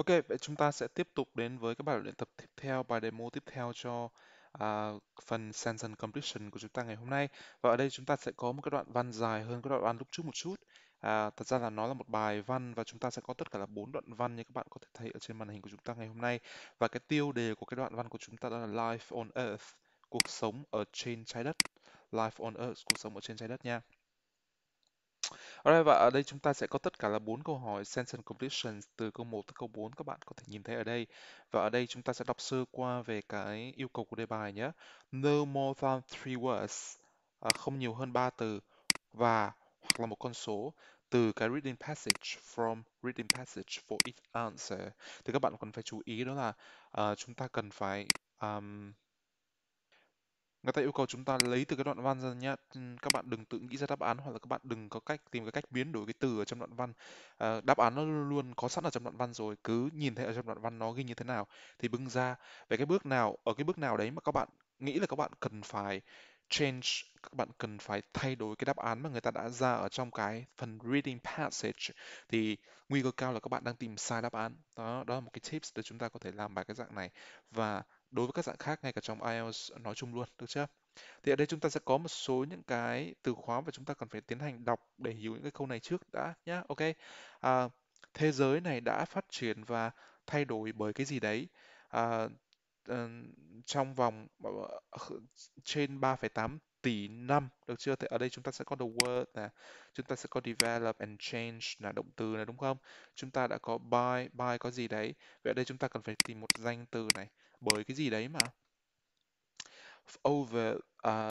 Ok, vậy chúng ta sẽ tiếp tục đến với các bài luyện tập tiếp theo, bài demo tiếp theo cho à, phần sentence completion của chúng ta ngày hôm nay. Và ở đây chúng ta sẽ có một cái đoạn văn dài hơn cái đoạn văn lúc trước một chút. À, thật ra là nó là một bài văn và chúng ta sẽ có tất cả là bốn đoạn văn như các bạn có thể thấy ở trên màn hình của chúng ta ngày hôm nay. Và cái tiêu đề của cái đoạn văn của chúng ta đó là Life on Earth, cuộc sống ở trên trái đất. Life on Earth, cuộc sống ở trên trái đất nha. Alright và ở đây chúng ta sẽ có tất cả là bốn câu hỏi sentence completion từ câu 1 tới câu 4 các bạn có thể nhìn thấy ở đây. Và ở đây chúng ta sẽ đọc sơ qua về cái yêu cầu của đề bài nhé. No more than three words. À, không nhiều hơn 3 từ và hoặc là một con số từ cái reading passage from reading passage for each answer thì các bạn cần phải chú ý đó là uh, chúng ta cần phải um, người ta yêu cầu chúng ta lấy từ cái đoạn văn ra nhé ừ, các bạn đừng tự nghĩ ra đáp án hoặc là các bạn đừng có cách tìm cái cách biến đổi cái từ ở trong đoạn văn à, đáp án nó luôn luôn có sẵn ở trong đoạn văn rồi cứ nhìn thấy ở trong đoạn văn nó ghi như thế nào thì bưng ra về cái bước nào ở cái bước nào đấy mà các bạn nghĩ là các bạn cần phải change các bạn cần phải thay đổi cái đáp án mà người ta đã ra ở trong cái phần reading passage thì nguy cơ cao là các bạn đang tìm sai đáp án đó đó là một cái tips để chúng ta có thể làm bài cái dạng này và đối với các dạng khác ngay cả trong IELTS nói chung luôn được chưa thì ở đây chúng ta sẽ có một số những cái từ khóa và chúng ta cần phải tiến hành đọc để hiểu những cái câu này trước đã nhá ok à, thế giới này đã phát triển và thay đổi bởi cái gì đấy à, ờ, trong vòng ờ, trên 3,8 tỷ năm được chưa? Thì ở đây chúng ta sẽ có the word nè, chúng ta sẽ có develop and change là động từ này đúng không? Chúng ta đã có buy, buy có gì đấy. Vậy ở đây chúng ta cần phải tìm một danh từ này bởi cái gì đấy mà over uh, à,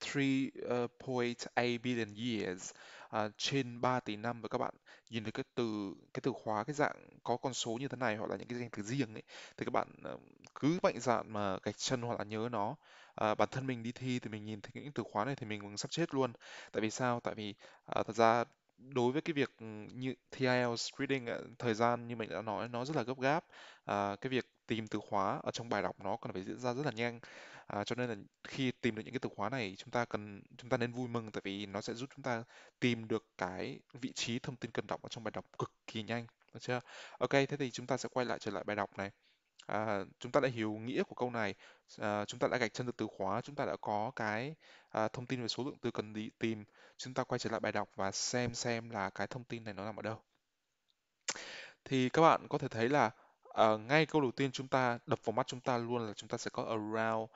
3.8 billion years à, trên 3 tỷ năm và các bạn nhìn thấy cái từ cái từ khóa cái dạng có con số như thế này hoặc là những cái danh từ riêng ấy thì các bạn à, cứ mạnh dạn mà gạch chân hoặc là nhớ nó à, bản thân mình đi thi thì mình nhìn thấy những từ khóa này thì mình sắp chết luôn tại vì sao tại vì à, thật ra đối với cái việc ừ, như TIELTS reading thời gian như mình đã nói nó rất là gấp gáp. À, cái việc tìm từ khóa ở trong bài đọc nó còn phải diễn ra rất là nhanh. À, cho nên là khi tìm được những cái từ khóa này chúng ta cần chúng ta nên vui mừng tại vì nó sẽ giúp chúng ta tìm được cái vị trí thông tin cần đọc ở trong bài đọc cực kỳ nhanh, được chưa? Ok, thế thì chúng ta sẽ quay lại trở lại bài đọc này. À, chúng ta đã hiểu nghĩa của câu này, à, chúng ta đã gạch chân được từ khóa, chúng ta đã có cái à, thông tin về số lượng từ cần đi tìm. Chúng ta quay trở lại bài đọc và xem xem là cái thông tin này nó nằm ở đâu. Thì các bạn có thể thấy là à, ngay câu đầu tiên chúng ta đập vào mắt chúng ta luôn là chúng ta sẽ có around uh,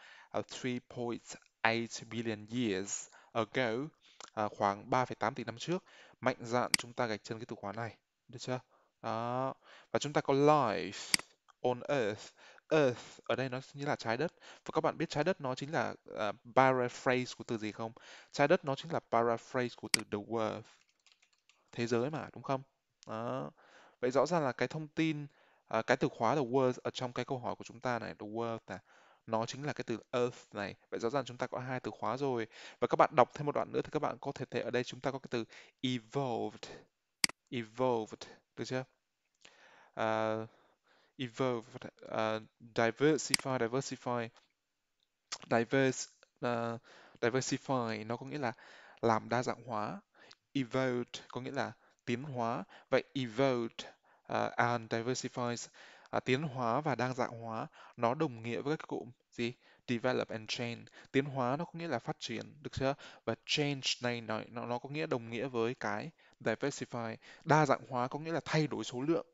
à, 3.8 billion years ago, à, khoảng 3,8 tỷ năm trước. Mạnh dạn chúng ta gạch chân cái từ khóa này, được chưa? Đó. Và chúng ta có life on earth earth ở đây nó như là trái đất và các bạn biết trái đất nó chính là uh, paraphrase của từ gì không trái đất nó chính là paraphrase của từ the world thế giới mà đúng không đó vậy rõ ràng là cái thông tin uh, cái từ khóa the world ở trong cái câu hỏi của chúng ta này the world này nó chính là cái từ earth này vậy rõ ràng chúng ta có hai từ khóa rồi và các bạn đọc thêm một đoạn nữa thì các bạn có thể thấy ở đây chúng ta có cái từ evolved evolved được chưa uh, evolve, uh, diversify, diversify, diverse, uh, diversify nó có nghĩa là làm đa dạng hóa, evolve có nghĩa là tiến hóa, vậy evolve uh, and diversifies uh, tiến hóa và đa dạng hóa nó đồng nghĩa với các cụm gì develop and change tiến hóa nó có nghĩa là phát triển được chưa và change này nó, nó có nghĩa đồng nghĩa với cái diversify đa dạng hóa có nghĩa là thay đổi số lượng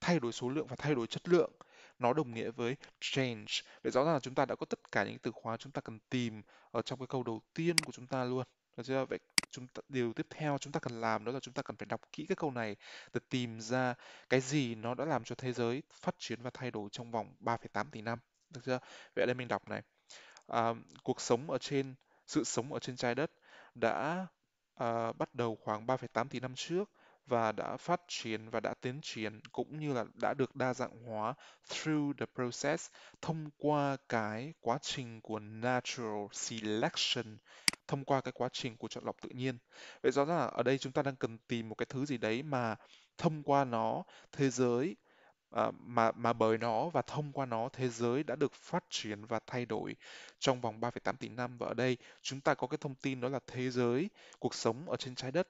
thay đổi số lượng và thay đổi chất lượng nó đồng nghĩa với change vậy rõ ràng là chúng ta đã có tất cả những từ khóa chúng ta cần tìm ở trong cái câu đầu tiên của chúng ta luôn được chưa vậy chúng ta, điều tiếp theo chúng ta cần làm đó là chúng ta cần phải đọc kỹ cái câu này để tìm ra cái gì nó đã làm cho thế giới phát triển và thay đổi trong vòng 3,8 tỷ năm được chưa vậy đây mình đọc này à, cuộc sống ở trên sự sống ở trên trái đất đã à, bắt đầu khoảng 3,8 tỷ năm trước và đã phát triển và đã tiến triển cũng như là đã được đa dạng hóa through the process thông qua cái quá trình của natural selection thông qua cái quá trình của chọn lọc tự nhiên. Vậy rõ ràng là ở đây chúng ta đang cần tìm một cái thứ gì đấy mà thông qua nó thế giới à, mà mà bởi nó và thông qua nó thế giới đã được phát triển và thay đổi trong vòng 3,8 tỷ năm và ở đây chúng ta có cái thông tin đó là thế giới cuộc sống ở trên trái đất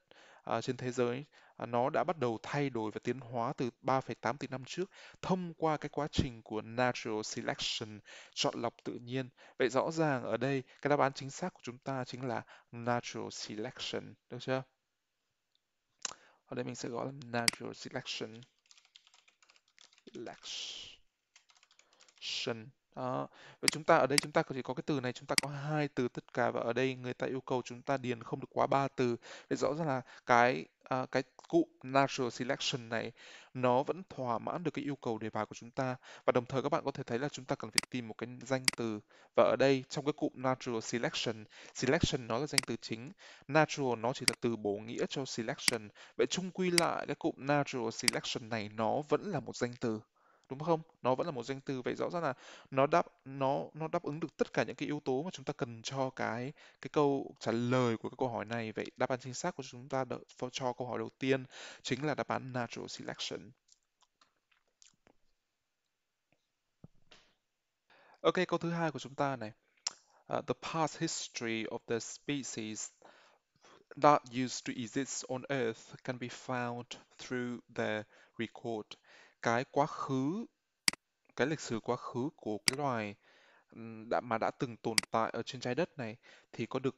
à, trên thế giới à, nó đã bắt đầu thay đổi và tiến hóa từ 3,8 tỷ năm trước thông qua cái quá trình của natural selection chọn lọc tự nhiên vậy rõ ràng ở đây cái đáp án chính xác của chúng ta chính là natural selection được chưa ở đây mình sẽ gọi là natural selection selection đó. Vậy chúng ta ở đây chúng ta chỉ có cái từ này chúng ta có hai từ tất cả và ở đây người ta yêu cầu chúng ta điền không được quá ba từ. Vậy rõ ràng là cái à, cái cụ natural selection này nó vẫn thỏa mãn được cái yêu cầu đề bài của chúng ta và đồng thời các bạn có thể thấy là chúng ta cần phải tìm một cái danh từ và ở đây trong cái cụm natural selection selection nó là danh từ chính natural nó chỉ là từ bổ nghĩa cho selection vậy chung quy lại cái cụm natural selection này nó vẫn là một danh từ đúng không? Nó vẫn là một danh từ vậy rõ ràng là nó đáp nó nó đáp ứng được tất cả những cái yếu tố mà chúng ta cần cho cái cái câu trả lời của cái câu hỏi này. Vậy đáp án chính xác của chúng ta đợi, cho câu hỏi đầu tiên chính là đáp án natural selection. Ok, câu thứ hai của chúng ta này. Uh, the past history of the species that used to exist on Earth can be found through the record cái quá khứ cái lịch sử quá khứ của cái loài đã mà đã từng tồn tại ở trên trái đất này thì có được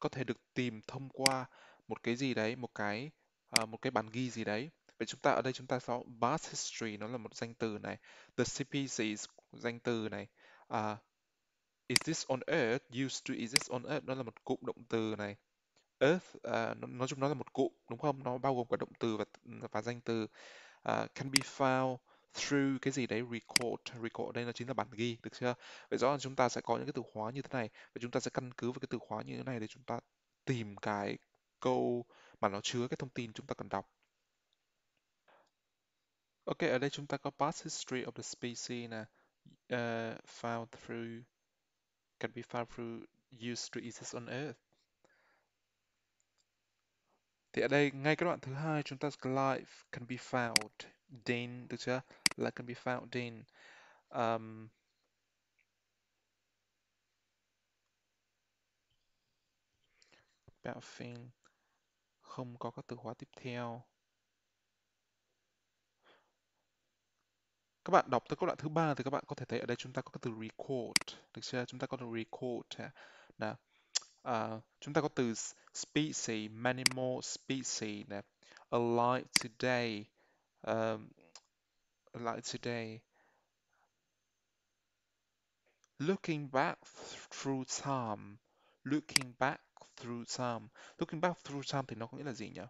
có thể được tìm thông qua một cái gì đấy, một cái à, một cái bản ghi gì đấy. Vậy chúng ta ở đây chúng ta có past history nó là một danh từ này, the species danh từ này, à, is this on earth, used to exist on earth nó là một cụm động từ này. Earth à, nói chung nó là một cụm đúng không? Nó bao gồm cả động từ và và danh từ uh, can be found through cái gì đấy record record đây là chính là bản ghi được chưa vậy rõ là chúng ta sẽ có những cái từ khóa như thế này và chúng ta sẽ căn cứ vào cái từ khóa như thế này để chúng ta tìm cái câu mà nó chứa cái thông tin chúng ta cần đọc ok ở đây chúng ta có past history of the species nè uh, found through can be found through used to exist on earth thì ở đây ngay cái đoạn thứ hai chúng ta life can be found in được chưa? Là can be found in um, about không có các từ khóa tiếp theo. Các bạn đọc tới câu đoạn thứ ba thì các bạn có thể thấy ở đây chúng ta có cái từ record, được chưa? Chúng ta có từ record nè uh, chúng ta có từ species, many more species nè, alive today, um, alive today. Looking back through time, looking back through time, looking back through time thì nó có nghĩa là gì nhỉ?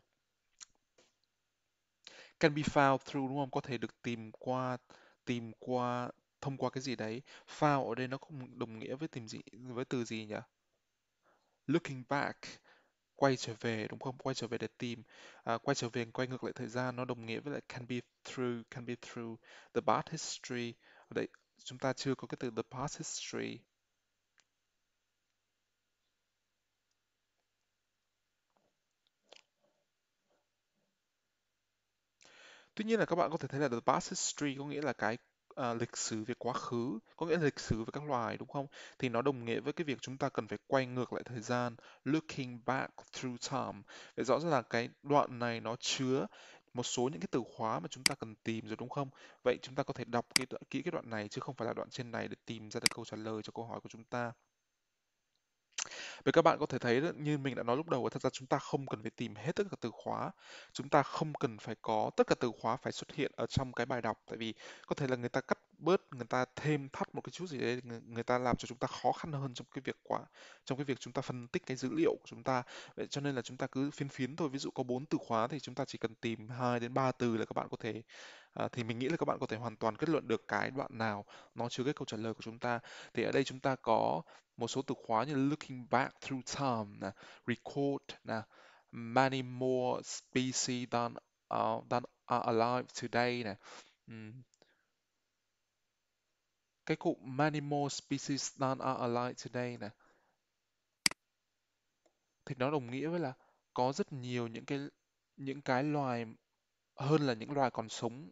Can be found through đúng không? Có thể được tìm qua, tìm qua thông qua cái gì đấy. Found ở đây nó cũng đồng nghĩa với tìm gì với từ gì nhỉ? looking back quay trở về đúng không quay trở về để tìm à, quay trở về quay ngược lại thời gian nó đồng nghĩa với lại can be through can be through the past history ở đây chúng ta chưa có cái từ the past history Tuy nhiên là các bạn có thể thấy là the past history có nghĩa là cái à, lịch sử về quá khứ có nghĩa là lịch sử về các loài đúng không thì nó đồng nghĩa với cái việc chúng ta cần phải quay ngược lại thời gian looking back through time để rõ ràng là cái đoạn này nó chứa một số những cái từ khóa mà chúng ta cần tìm rồi đúng không? Vậy chúng ta có thể đọc cái đoạn, kỹ cái đoạn này chứ không phải là đoạn trên này để tìm ra được câu trả lời cho câu hỏi của chúng ta. Vậy các bạn có thể thấy như mình đã nói lúc đầu thật ra chúng ta không cần phải tìm hết tất cả từ khóa. Chúng ta không cần phải có tất cả từ khóa phải xuất hiện ở trong cái bài đọc tại vì có thể là người ta cắt bớt, người ta thêm thắt một cái chút gì đấy người, ta làm cho chúng ta khó khăn hơn trong cái việc quá trong cái việc chúng ta phân tích cái dữ liệu của chúng ta. Vậy cho nên là chúng ta cứ phiên phiến thôi. Ví dụ có bốn từ khóa thì chúng ta chỉ cần tìm hai đến ba từ là các bạn có thể à, thì mình nghĩ là các bạn có thể hoàn toàn kết luận được cái đoạn nào nó chứa cái câu trả lời của chúng ta thì ở đây chúng ta có một số từ khóa như looking back through time nè, record nè, many more species than uh, than are alive today nè. Um, cái cụ many more species than are alive today này thì nó đồng nghĩa với là có rất nhiều những cái những cái loài hơn là những loài còn sống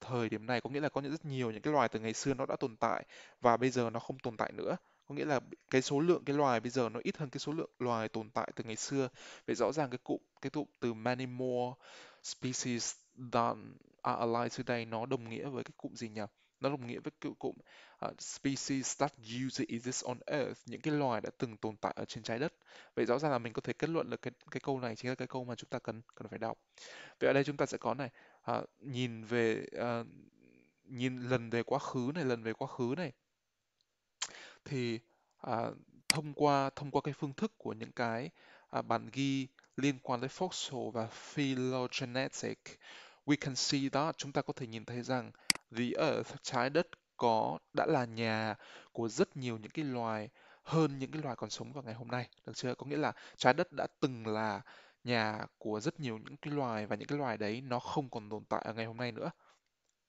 thời điểm này có nghĩa là có những rất nhiều những cái loài từ ngày xưa nó đã tồn tại và bây giờ nó không tồn tại nữa có nghĩa là cái số lượng cái loài bây giờ nó ít hơn cái số lượng loài tồn tại từ ngày xưa vậy rõ ràng cái cụm cái cụm từ many more species than are alive today nó đồng nghĩa với cái cụm gì nhỉ nó đồng nghĩa với cụm cụm ờ, uh, species that usually exist on earth những cái loài đã từng tồn tại ở trên trái đất vậy rõ ràng là mình có thể kết luận là cái cái câu này chính là cái câu mà chúng ta cần cần phải đọc vậy ở đây chúng ta sẽ có này uh, nhìn về uh, nhìn lần về quá khứ này lần về quá khứ này thì uh, thông qua thông qua cái phương thức của những cái uh, bản ghi liên quan tới fossil và phylogenetic we can see that chúng ta có thể nhìn thấy rằng The Earth, trái đất có đã là nhà của rất nhiều những cái loài hơn những cái loài còn sống vào ngày hôm nay, được chưa? Có nghĩa là trái đất đã từng là nhà của rất nhiều những cái loài và những cái loài đấy nó không còn tồn tại ở ngày hôm nay nữa.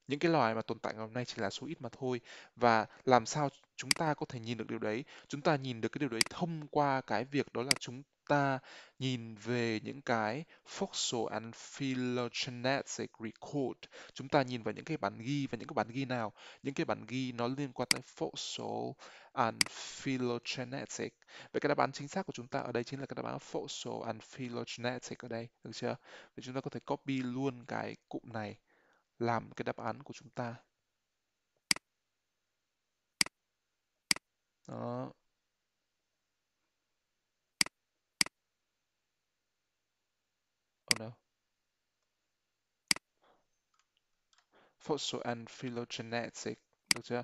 Những cái loài mà tồn tại ngày hôm nay chỉ là số ít mà thôi và làm sao chúng ta có thể nhìn được điều đấy? Chúng ta nhìn được cái điều đấy thông qua cái việc đó là chúng ta nhìn về những cái fossil and phylogenetic record chúng ta nhìn vào những cái bản ghi và những cái bản ghi nào những cái bản ghi nó liên quan tới fossil and phylogenetic vậy cái đáp án chính xác của chúng ta ở đây chính là cái đáp án fossil and phylogenetic ở đây được chưa vậy chúng ta có thể copy luôn cái cụm này làm cái đáp án của chúng ta đó O'Connor. Fossil and phylogenetic được chưa?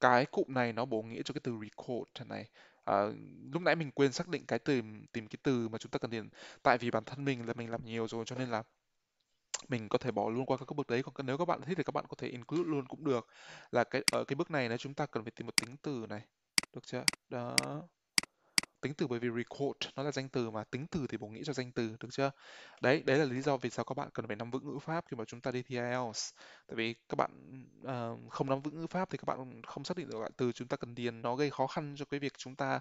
Cái cụm này nó bổ nghĩa cho cái từ record này. À, lúc nãy mình quên xác định cái từ tìm cái từ mà chúng ta cần tìm tại vì bản thân mình là mình làm nhiều rồi cho nên là mình có thể bỏ luôn qua các bước đấy còn nếu các bạn thích thì các bạn có thể include luôn cũng được là cái ở ờ, cái bước này là chúng ta cần phải tìm một tính từ này được chưa đó tính từ bởi vì record nó là danh từ mà tính từ thì bổ nghĩa cho danh từ được chưa đấy đấy là lý do vì sao các bạn cần phải nắm vững ngữ pháp khi mà chúng ta đi thi IELTS tại vì các bạn uh, không nắm vững ngữ pháp thì các bạn không xác định được loại từ chúng ta cần điền nó gây khó khăn cho cái việc chúng ta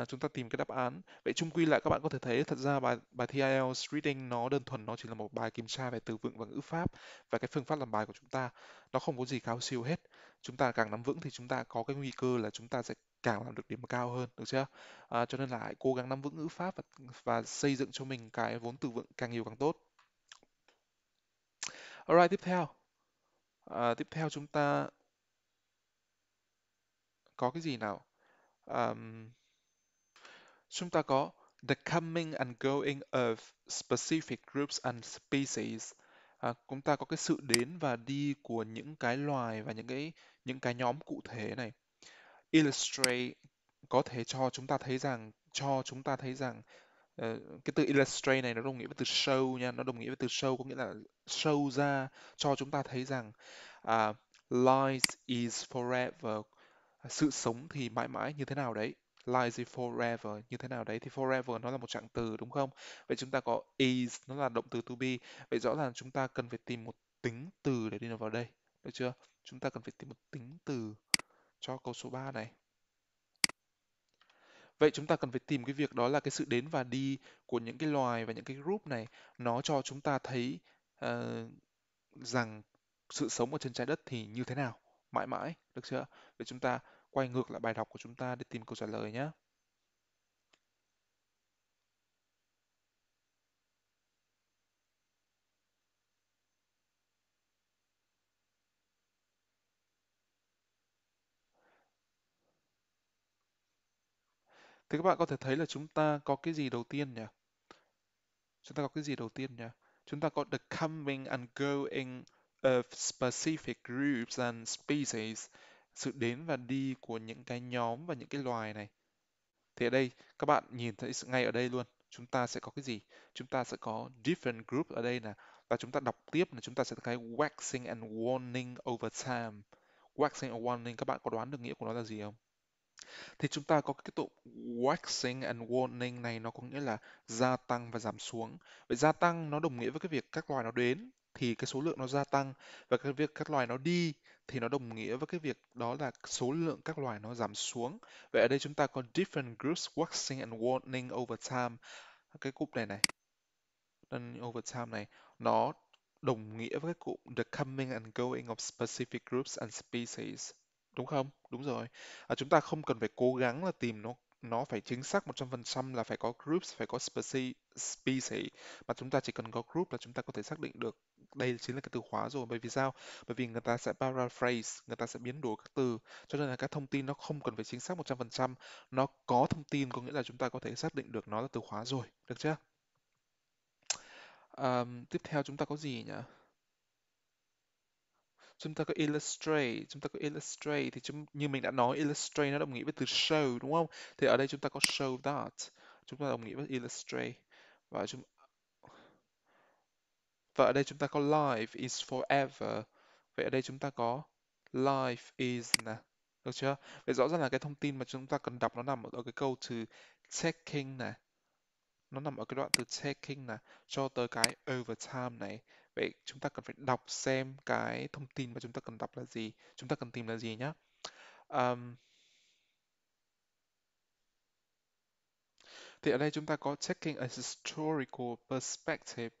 uh, chúng ta tìm cái đáp án vậy chung quy lại các bạn có thể thấy thật ra bài bài thi IELTS reading nó đơn thuần nó chỉ là một bài kiểm tra về từ vựng và ngữ pháp và cái phương pháp làm bài của chúng ta nó không có gì cao siêu hết chúng ta càng nắm vững thì chúng ta có cái nguy cơ là chúng ta sẽ càng làm được điểm cao hơn được chưa à, cho nên là hãy cố gắng nắm vững ngữ pháp và, và xây dựng cho mình cái vốn từ vựng càng nhiều càng tốt alright tiếp theo à, tiếp theo chúng ta có cái gì nào um, chúng ta có the coming and going of specific groups and species à, chúng ta có cái sự đến và đi của những cái loài và những cái những cái nhóm cụ thể này illustrate có thể cho chúng ta thấy rằng cho chúng ta thấy rằng uh, cái từ illustrate này nó đồng nghĩa với từ show nha, nó đồng nghĩa với từ show có nghĩa là show ra cho chúng ta thấy rằng uh, à, life is forever sự sống thì mãi mãi như thế nào đấy life is forever như thế nào đấy thì forever nó là một trạng từ đúng không vậy chúng ta có is nó là động từ to be vậy rõ ràng chúng ta cần phải tìm một tính từ để đi vào đây được chưa chúng ta cần phải tìm một tính từ cho câu số 3 này. Vậy chúng ta cần phải tìm cái việc đó là cái sự đến và đi của những cái loài và những cái group này nó cho chúng ta thấy uh, rằng sự sống ở trên trái đất thì như thế nào mãi mãi, được chưa? Vậy chúng ta quay ngược lại bài đọc của chúng ta để tìm câu trả lời nhé. Thì các bạn có thể thấy là chúng ta có cái gì đầu tiên nhỉ? Chúng ta có cái gì đầu tiên nhỉ? Chúng ta có the coming and going of specific groups and species. Sự đến và đi của những cái nhóm và những cái loài này. Thì ở đây, các bạn nhìn thấy ngay ở đây luôn. Chúng ta sẽ có cái gì? Chúng ta sẽ có different group ở đây nè và chúng ta đọc tiếp là chúng ta sẽ thấy waxing and waning over time. Waxing and waning các bạn có đoán được nghĩa của nó là gì không? Thì chúng ta có cái tụ waxing and waning này nó có nghĩa là gia tăng và giảm xuống. Vậy gia tăng nó đồng nghĩa với cái việc các loài nó đến thì cái số lượng nó gia tăng và cái việc các loài nó đi thì nó đồng nghĩa với cái việc đó là số lượng các loài nó giảm xuống. Vậy ở đây chúng ta có different groups waxing and waning over time. Cái cụm này này over time này nó đồng nghĩa với cái cụm the coming and going of specific groups and species. Đúng không? Đúng rồi. À, chúng ta không cần phải cố gắng là tìm nó nó phải chính xác 100% là phải có groups, phải có species mà chúng ta chỉ cần có group là chúng ta có thể xác định được đây chính là cái từ khóa rồi. Bởi vì sao? Bởi vì người ta sẽ paraphrase, người ta sẽ biến đổi các từ cho nên là các thông tin nó không cần phải chính xác 100%, nó có thông tin có nghĩa là chúng ta có thể xác định được nó là từ khóa rồi, được chưa? Um, tiếp theo chúng ta có gì nhỉ? chúng ta có illustrate chúng ta có illustrate thì chúng như mình đã nói illustrate nó đồng nghĩa với từ show đúng không thì ở đây chúng ta có show that chúng ta đồng nghĩa với illustrate và chúng và ở đây chúng ta có life is forever vậy ở đây chúng ta có life is nè được chưa vậy rõ ràng là cái thông tin mà chúng ta cần đọc nó nằm ở cái câu từ taking nè nó nằm ở cái đoạn từ taking nè cho tới cái overtime này Vậy chúng ta cần phải đọc xem cái thông tin mà chúng ta cần đọc là gì, chúng ta cần tìm là gì nhá. Um, thì ở đây chúng ta có taking a historical perspective.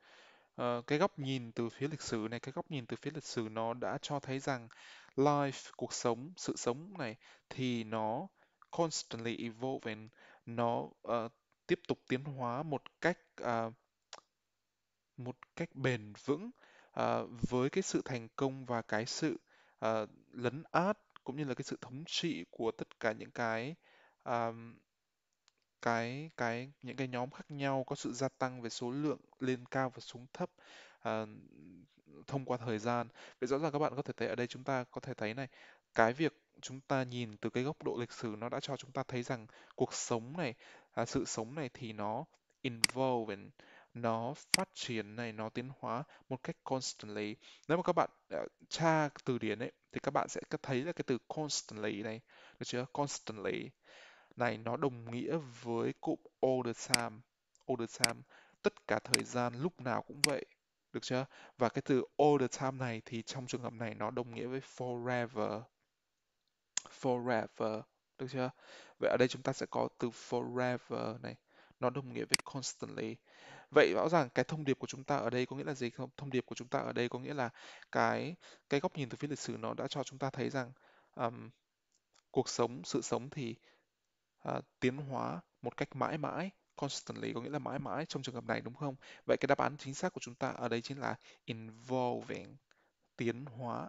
Uh, cái góc nhìn từ phía lịch sử này, cái góc nhìn từ phía lịch sử nó đã cho thấy rằng life, cuộc sống, sự sống này thì nó constantly evolving, nó uh, tiếp tục tiến hóa một cách uh, một cách bền vững à, với cái sự thành công và cái sự à, lấn át cũng như là cái sự thống trị của tất cả những cái à, cái cái những cái nhóm khác nhau có sự gia tăng về số lượng lên cao và xuống thấp à, thông qua thời gian. Vậy rõ ràng các bạn có thể thấy ở đây chúng ta có thể thấy này, cái việc chúng ta nhìn từ cái góc độ lịch sử nó đã cho chúng ta thấy rằng cuộc sống này, à, sự sống này thì nó involve and nó phát triển này nó tiến hóa một cách constantly nếu mà các bạn uh, tra từ điển ấy thì các bạn sẽ thấy là cái từ constantly này được chưa constantly này nó đồng nghĩa với cụm all the time all the time tất cả thời gian lúc nào cũng vậy được chưa và cái từ all the time này thì trong trường hợp này nó đồng nghĩa với forever forever được chưa vậy ở đây chúng ta sẽ có từ forever này nó đồng nghĩa với constantly Vậy rõ ràng cái thông điệp của chúng ta ở đây có nghĩa là gì không? Thông điệp của chúng ta ở đây có nghĩa là cái cái góc nhìn từ phía lịch sử nó đã cho chúng ta thấy rằng um, cuộc sống, sự sống thì uh, tiến hóa một cách mãi mãi constantly có nghĩa là mãi mãi trong trường hợp này đúng không? Vậy cái đáp án chính xác của chúng ta ở đây chính là involving tiến hóa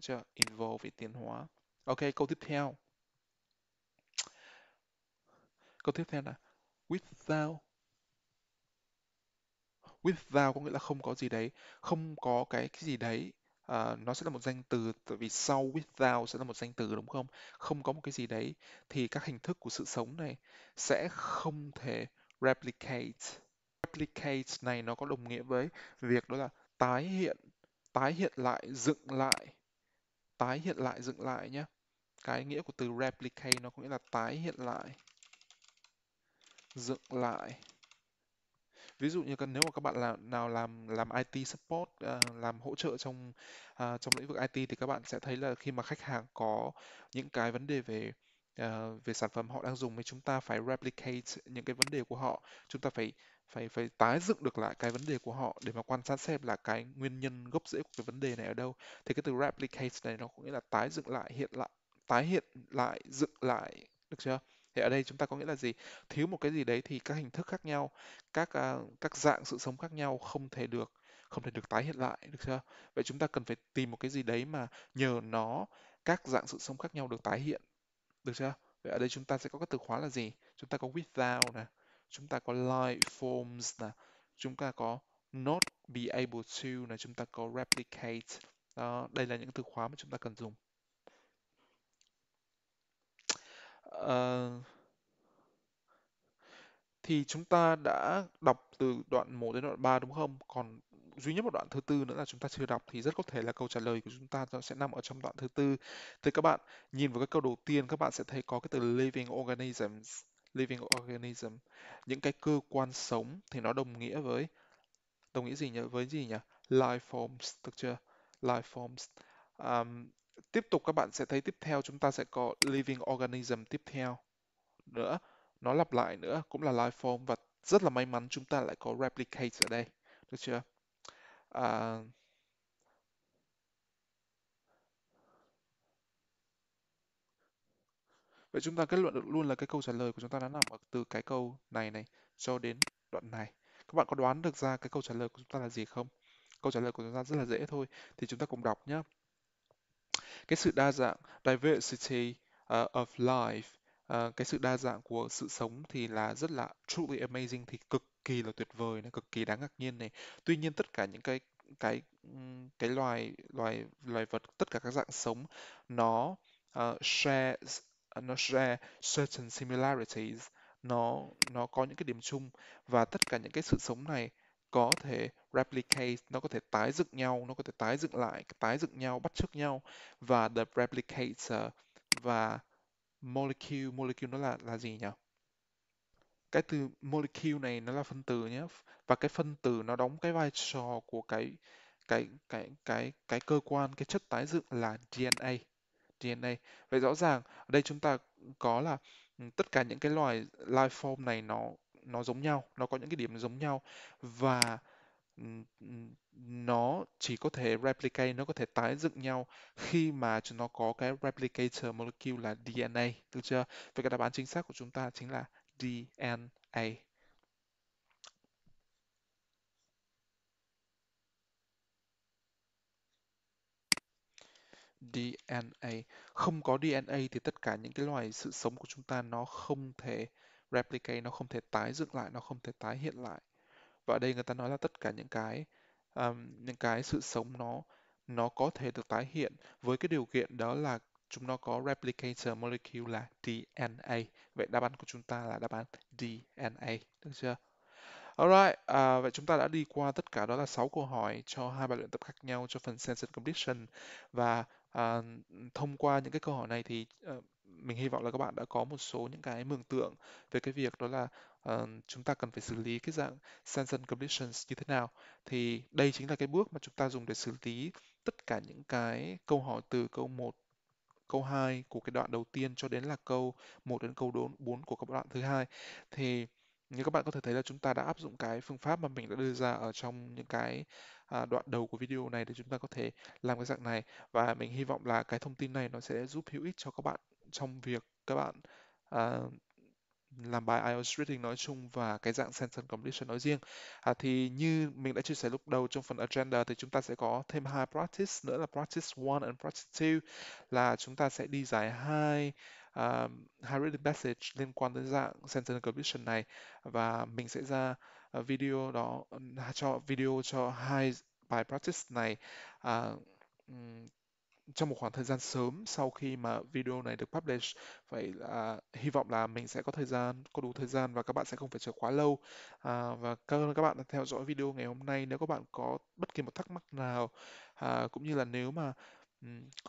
chưa? Involve về tiến hóa. Ok, câu tiếp theo. Câu tiếp theo là without without có nghĩa là không có gì đấy, không có cái, cái gì đấy. À, nó sẽ là một danh từ tại vì sau without sẽ là một danh từ đúng không? Không có một cái gì đấy thì các hình thức của sự sống này sẽ không thể replicate. Replicate này nó có đồng nghĩa với việc đó là tái hiện, tái hiện lại, dựng lại tái hiện lại dựng lại nhé cái nghĩa của từ replicate nó có nghĩa là tái hiện lại dựng lại ví dụ như cần nếu mà các bạn là nào làm làm IT support uh, làm hỗ trợ trong uh, trong lĩnh vực IT thì các bạn sẽ thấy là khi mà khách hàng có những cái vấn đề về uh, về sản phẩm họ đang dùng thì chúng ta phải replicate những cái vấn đề của họ chúng ta phải phải phải tái dựng được lại cái vấn đề của họ để mà quan sát xem là cái nguyên nhân gốc rễ của cái vấn đề này ở đâu thì cái từ replicate này nó có nghĩa là tái dựng lại hiện lại tái hiện lại dựng lại được chưa thì ở đây chúng ta có nghĩa là gì thiếu một cái gì đấy thì các hình thức khác nhau các uh, các dạng sự sống khác nhau không thể được không thể được tái hiện lại được chưa vậy chúng ta cần phải tìm một cái gì đấy mà nhờ nó các dạng sự sống khác nhau được tái hiện được chưa? Vậy ở đây chúng ta sẽ có các từ khóa là gì? Chúng ta có without nè, chúng ta có like forms nè, chúng ta có not be able to nè, chúng ta có replicate. Đó, đây là những từ khóa mà chúng ta cần dùng. Uh, thì chúng ta đã đọc từ đoạn 1 đến đoạn 3 đúng không? Còn duy nhất một đoạn thứ tư nữa là chúng ta chưa đọc thì rất có thể là câu trả lời của chúng ta sẽ nằm ở trong đoạn thứ tư. Thì các bạn nhìn vào cái câu đầu tiên các bạn sẽ thấy có cái từ living organisms, living organism, những cái cơ quan sống thì nó đồng nghĩa với đồng nghĩa gì nhỉ? Với gì nhỉ? Life forms, được chưa? Life forms. Um, tiếp tục các bạn sẽ thấy tiếp theo chúng ta sẽ có living organism tiếp theo nữa nó lặp lại nữa cũng là life form và rất là may mắn chúng ta lại có replicate ở đây được chưa à, Vậy chúng ta kết luận được luôn là cái câu trả lời của chúng ta đã nằm ở từ cái câu này này cho đến đoạn này. Các bạn có đoán được ra cái câu trả lời của chúng ta là gì không? Câu trả lời của chúng ta rất là dễ thôi, thì chúng ta cùng đọc nhé. Cái sự đa dạng, diversity uh, of life Ờ, cái sự đa dạng của sự sống thì là rất là truly amazing thì cực kỳ là tuyệt vời này cực kỳ đáng ngạc nhiên này tuy nhiên tất cả những cái cái cái loài loài loài vật tất cả các dạng sống nó uh, ờ, share nó share certain similarities nó nó có những cái điểm chung và tất cả những cái sự sống này có thể replicate nó có thể tái dựng nhau nó có thể tái dựng lại tái dựng nhau bắt chước nhau và the replicator và molecule molecule nó là là gì nhỉ cái từ molecule này nó là phân tử nhé và cái phân tử nó đóng cái vai trò của cái cái cái cái cái cơ quan cái chất tái dựng là DNA DNA vậy rõ ràng ở đây chúng ta có là ừ, tất cả những cái loài life form này nó nó giống nhau nó có những cái điểm giống nhau và nó chỉ có thể replicate, nó có thể tái dựng nhau khi mà chúng nó có cái replicator molecule là DNA, được chưa? Vậy cái đáp án chính xác của chúng ta chính là DNA. DNA. Không có DNA thì tất cả những cái loài sự sống của chúng ta nó không thể replicate, nó không thể tái dựng lại, nó không thể tái hiện lại và ở đây người ta nói là tất cả những cái um, những cái sự sống nó nó có thể được tái hiện với cái điều kiện đó là chúng nó có replicator molecule là DNA. Vậy đáp án của chúng ta là đáp án DNA, được chưa? Alright, à, vậy chúng ta đã đi qua tất cả đó là 6 câu hỏi cho hai bài luyện tập khác nhau cho phần sense completion và à, thông qua những cái câu hỏi này thì à, mình hy vọng là các bạn đã có một số những cái mường tượng về cái việc đó là uh, chúng ta cần phải xử lý cái dạng sentence completions như thế nào thì đây chính là cái bước mà chúng ta dùng để xử lý tất cả những cái câu hỏi từ câu 1 câu 2 của cái đoạn đầu tiên cho đến là câu 1 đến câu 4 của các đoạn thứ hai thì như các bạn có thể thấy là chúng ta đã áp dụng cái phương pháp mà mình đã đưa ra ở trong những cái à, đoạn đầu của video này để chúng ta có thể làm cái dạng này và mình hy vọng là cái thông tin này nó sẽ giúp hữu ích cho các bạn trong việc các bạn à, làm bài IELTS Reading nói chung và cái dạng sentence completion nói riêng. À, thì như mình đã chia sẻ lúc đầu trong phần agenda thì chúng ta sẽ có thêm hai practice nữa là practice 1 and practice 2 là chúng ta sẽ đi giải hai uh, hai reading passage liên quan đến dạng sentence completion này và mình sẽ ra à, video đó cho video cho hai bài practice này uh, trong một khoảng thời gian sớm sau khi mà video này được publish vậy là hy vọng là mình sẽ có thời gian có đủ thời gian và các bạn sẽ không phải chờ quá lâu à, và cảm ơn các bạn đã theo dõi video ngày hôm nay nếu các bạn có bất kỳ một thắc mắc nào à, cũng như là nếu mà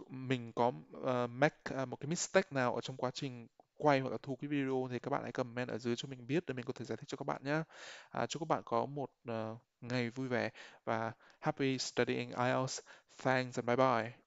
mình có uh, make uh, một cái mistake nào ở trong quá trình quay hoặc là thu cái video thì các bạn hãy comment ở dưới cho mình biết để mình có thể giải thích cho các bạn nhé. À, chúc các bạn có một uh, ngày vui vẻ và happy studying IELTS. Thanks and bye bye.